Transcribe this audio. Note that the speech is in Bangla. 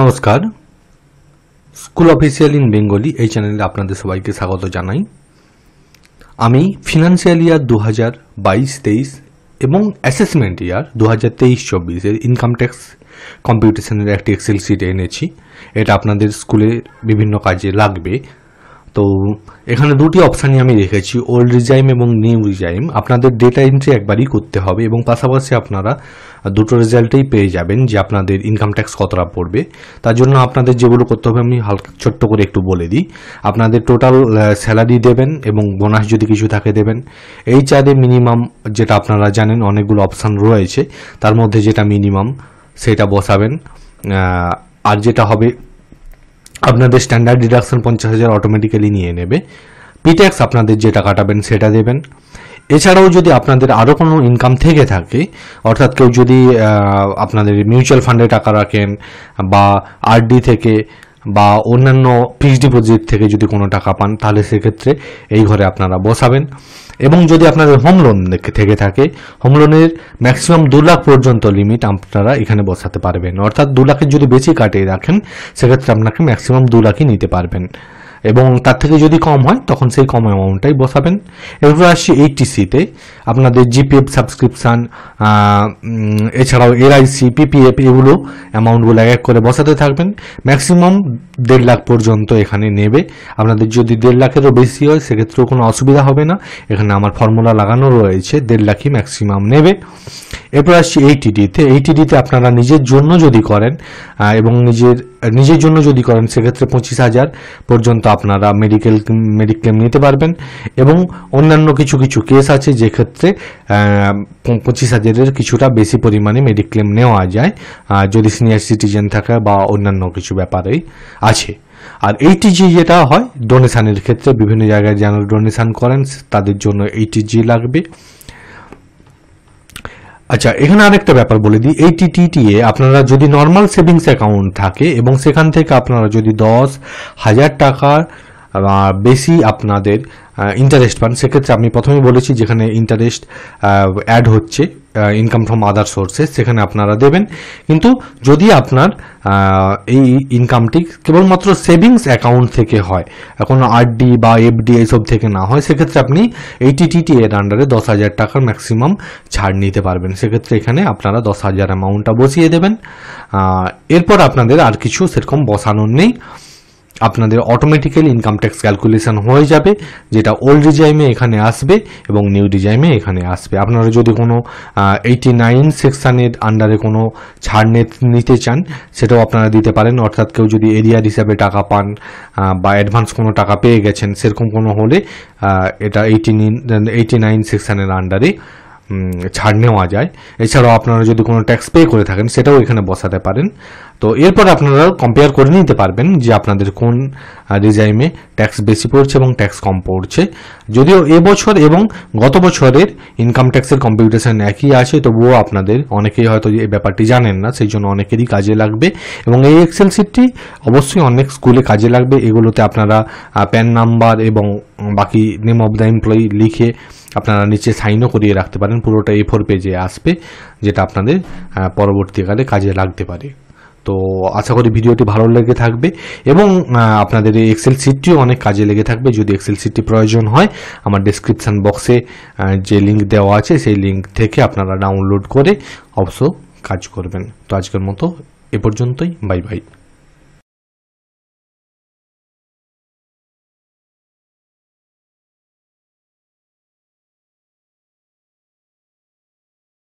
নমস্কার স্কুল অফিসিয়াল ইন বেঙ্গলি এই চ্যানেলে আপনাদের সবাইকে স্বাগত জানাই আমি ফিনান্সিয়াল ইয়ার দু হাজার বাইশ তেইশ এবং অ্যাসেসমেন্ট ইয়ার দু হাজার তেইশ চব্বিশের ইনকাম ট্যাক্স কম্পিউটেশনের একটি এক্সেল শিট এনেছি এটা আপনাদের স্কুলে বিভিন্ন কাজে লাগবে তো এখানে দুটি অপশানই আমি রেখেছি ওল্ড রিজাইম এবং নিউ রিজাইম আপনাদের ডেটা এন্ট্রি একবারই করতে হবে এবং পাশাপাশি আপনারা দুটো রেজাল্টেই পেয়ে যাবেন যে আপনাদের ইনকাম ট্যাক্স কতটা পড়বে তার জন্য আপনাদের যেগুলো করতে হবে আমি হালকা ছোট্ট করে একটু বলে দিই আপনাদের টোটাল স্যালারি দেবেন এবং বোনাস যদি কিছু থাকে দেবেন এই চাঁদে মিনিমাম যেটা আপনারা জানেন অনেকগুলো অপশান রয়েছে তার মধ্যে যেটা মিনিমাম সেটা বসাবেন আর যেটা হবে আপনাদের স্ট্যান্ডার্ড ডিডাকশন পঞ্চাশ হাজার অটোমেটিক্যালি নিয়ে নেবে পিট্যাক্স আপনাদের যেটা কাটাবেন সেটা দেবেন এছাড়াও যদি আপনাদের আরও কোনো ইনকাম থেকে থাকে অর্থাৎ কেউ যদি আপনাদের মিউচুয়াল ফান্ডে টাকা রাখেন বা আরডি থেকে বা অন্যান্য ফিক্সড ডিপোজিট থেকে যদি কোনো টাকা পান তাহলে সেক্ষেত্রে এই ঘরে আপনারা বসাবেন এবং যদি আপনাদের হোম লোন থেকে থাকে হোম লোনের ম্যাক্সিমাম দু লাখ পর্যন্ত লিমিট আপনারা এখানে বসাতে পারবেন অর্থাৎ দু লাখের যদি বেশি কাটিয়ে রাখেন সেক্ষেত্রে আপনাকে ম্যাক্সিমাম দু লাখই নিতে পারবেন এবং তার থেকে যদি কম হয় তখন সেই কম অ্যামাউন্টটাই বসাবেন এরপর আসছি এইটিসিতে আপনাদের জিপিএফ সাবস্ক্রিপশান এছাড়াও এলআইসি পিপিএফ এগুলো অ্যামাউন্টগুলো এক করে বসাতে থাকবেন ম্যাক্সিমাম দেড় লাখ পর্যন্ত এখানে নেবে আপনাদের যদি দেড় লাখেরও বেশি হয় সেক্ষেত্রেও কোনো অসুবিধা হবে না এখানে আমার ফর্মুলা লাগানো রয়েছে দেড় লাখই ম্যাক্সিমাম নেবে এরপর আসছি এইটিডিতে এইটিডিতে আপনারা নিজের জন্য যদি করেন এবং নিজের নিজের জন্য যদি করেন সেক্ষেত্রে পঁচিশ হাজার পর্যন্ত আপনারা মেডিকেল মেডিক্লেম নিতে পারবেন এবং অন্যান্য কিছু কিছু কেস আছে যে ক্ষেত্রে পঁচিশ হাজারের কিছুটা বেশি পরিমাণে মেডিক্লেম নেওয়া যায় যদি সিনিয়র সিটিজেন থাকে বা অন্যান্য কিছু ব্যাপারেই আছে আর এইটিজি যেটা হয় ডোনেশানের ক্ষেত্রে বিভিন্ন জায়গায় যেন ডোনেশান করেন তাদের জন্য এইটিজি লাগবে আচ্ছা এখানে আরেকটা ব্যাপার বলে দিই এই এ আপনারা যদি নর্মাল সেভিংস অ্যাকাউন্ট থাকে এবং সেখান থেকে আপনারা যদি দশ হাজার টাকার বেশি আপনাদের ইন্টারেস্ট পান সেক্ষেত্রে আমি প্রথমেই বলেছি যেখানে ইন্টারেস্ট অ্যাড হচ্ছে ইনকাম ফ্রম আদার সোর্সেস সেখানে আপনারা দেবেন কিন্তু যদি আপনার এই ইনকামটি কেবলমাত্র সেভিংস অ্যাকাউন্ট থেকে হয় এখন আরডি বা এফডি এইসব থেকে না হয় সেক্ষেত্রে আপনি এইটিটিটি এর আন্ডারে দশ হাজার টাকার ম্যাক্সিমাম ছাড় নিতে পারবেন সেক্ষেত্রে এখানে আপনারা দশ হাজার অ্যামাউন্টটা বসিয়ে দেবেন এরপর আপনাদের আর কিছু সেরকম বসানোর নেই আপনাদের অটোমেটিক্যালি ইনকাম ট্যাক্স ক্যালকুলেশন হয়ে যাবে যেটা ওল্ড রিজাইমে এখানে আসবে এবং নিউ রিজাইমে এখানে আসবে আপনারা যদি কোনো এইটি নাইন সেকশানের আন্ডারে কোনো ছাড় নিতে চান সেটাও আপনারা দিতে পারেন অর্থাৎ কেউ যদি এরিয়ার হিসাবে টাকা পান বা অ্যাডভান্স কোনো টাকা পেয়ে গেছেন সেরকম কোনো হলে এটা এইটি এইটি নাইন সেকশানের আন্ডারে ছাড় নেওয়া যায় এছাড়াও আপনারা যদি কোনো ট্যাক্স পে করে থাকেন সেটাও এখানে বসাতে পারেন তো এরপর আপনারা কম্পেয়ার করে নিতে পারবেন যে আপনাদের কোন রেজাইমে ট্যাক্স বেশি পড়ছে এবং ট্যাক্স কম পড়ছে যদিও এবছর এবং গত বছরের ইনকাম ট্যাক্সের কম্পিউটেশন একই আছে তবুও আপনাদের অনেকেই হয়তো এই ব্যাপারটি জানেন না সেই জন্য অনেকেরই কাজে লাগবে এবং এই এক্সেল সিটটি অবশ্যই অনেক স্কুলে কাজে লাগবে এগুলোতে আপনারা প্যান নাম্বার এবং বাকি নেম অব দ্য এমপ্লয়ি লিখে আপনারা নিচে সাইনও করিয়ে রাখতে পারেন পুরোটা এ ফোর পেজে আসবে যেটা আপনাদের পরবর্তীকালে কাজে লাগতে পারে তো আশা করি ভিডিওটি ভালো লেগে থাকবে এবং আপনাদের এই এক্সেল সিটটিও অনেক কাজে লেগে থাকবে যদি এক্সেল সিটটি প্রয়োজন হয় আমার ডিসক্রিপশান বক্সে যে লিঙ্ক দেওয়া আছে সেই লিঙ্ক থেকে আপনারা ডাউনলোড করে অবশ্য কাজ করবেন তো আজকের মতো এ পর্যন্তই বাই বাই